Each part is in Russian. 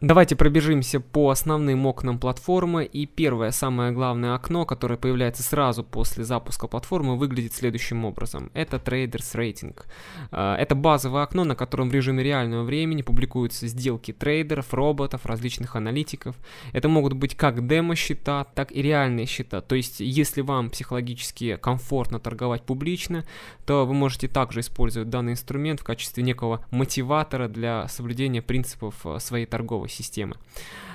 Давайте пробежимся по основным окнам платформы. И первое, самое главное окно, которое появляется сразу после запуска платформы, выглядит следующим образом. Это Traders Rating. А, это базовое окно, на котором в режиме реального времени публикуются сделки трейдеров, роботов, различных аналитиков. Это могут быть как демо-счета, так и реальные счета. То есть, если вам психологически комфортно торговать публично, то вы можете также использовать данный инструмент в качестве некого мотиватора для соблюдения принципов э, своей торговли системы.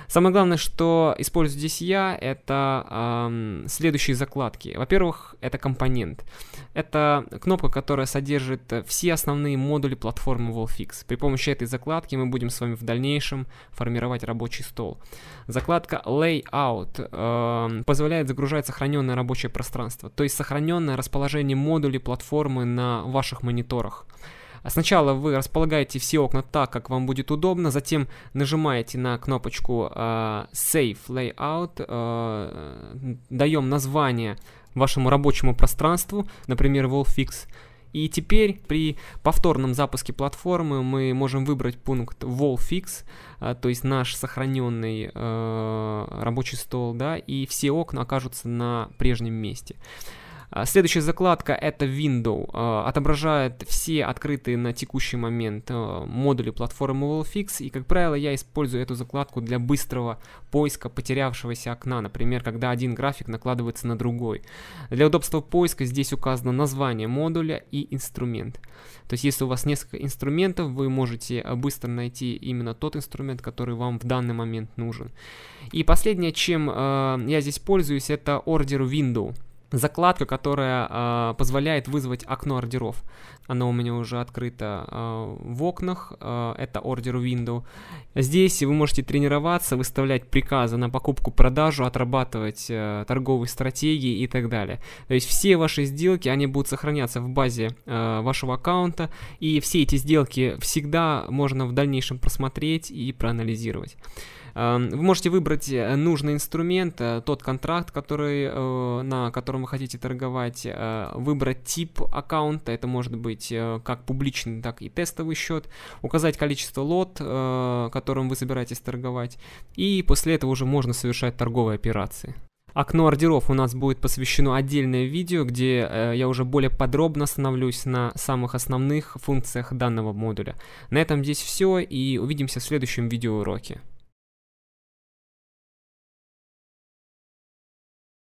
Самое главное, что использую здесь я, это эм, следующие закладки. Во-первых, это компонент. Это кнопка, которая содержит э, все основные модули платформы WallFix. При помощи этой закладки мы будем с вами в дальнейшем формировать рабочий стол. Закладка Layout эм, позволяет загружать сохраненное рабочее пространство, то есть сохраненное расположение модулей платформы на ваших мониторах. Сначала вы располагаете все окна так, как вам будет удобно, затем нажимаете на кнопочку э, Save Layout, э, даем название вашему рабочему пространству, например, WallFix, и теперь при повторном запуске платформы мы можем выбрать пункт WallFix, э, то есть наш сохраненный э, рабочий стол, да, и все окна окажутся на прежнем месте. А, следующая закладка это Window. А, отображает все открытые на текущий момент а, модули платформы WallFix. И, как правило, я использую эту закладку для быстрого поиска потерявшегося окна. Например, когда один график накладывается на другой. Для удобства поиска здесь указано название модуля и инструмент. То есть, если у вас несколько инструментов, вы можете быстро найти именно тот инструмент, который вам в данный момент нужен. И последнее, чем э, я здесь пользуюсь, это Order Window закладка, которая э, позволяет вызвать окно ордеров. Оно у меня уже открыто э, в окнах, э, это ордер window. Здесь вы можете тренироваться, выставлять приказы на покупку-продажу, отрабатывать э, торговые стратегии и так далее. То есть все ваши сделки, они будут сохраняться в базе э, вашего аккаунта, и все эти сделки всегда можно в дальнейшем просмотреть и проанализировать. Эм, вы можете выбрать э, нужный инструмент, э, тот контракт, который, э, на котором вы хотите торговать, выбрать тип аккаунта, это может быть как публичный, так и тестовый счет, указать количество лот, которым вы собираетесь торговать, и после этого уже можно совершать торговые операции. Окно ордеров у нас будет посвящено отдельное видео, где э, я уже более подробно остановлюсь на самых основных функциях данного модуля. На этом здесь все и увидимся в следующем видеоуроке.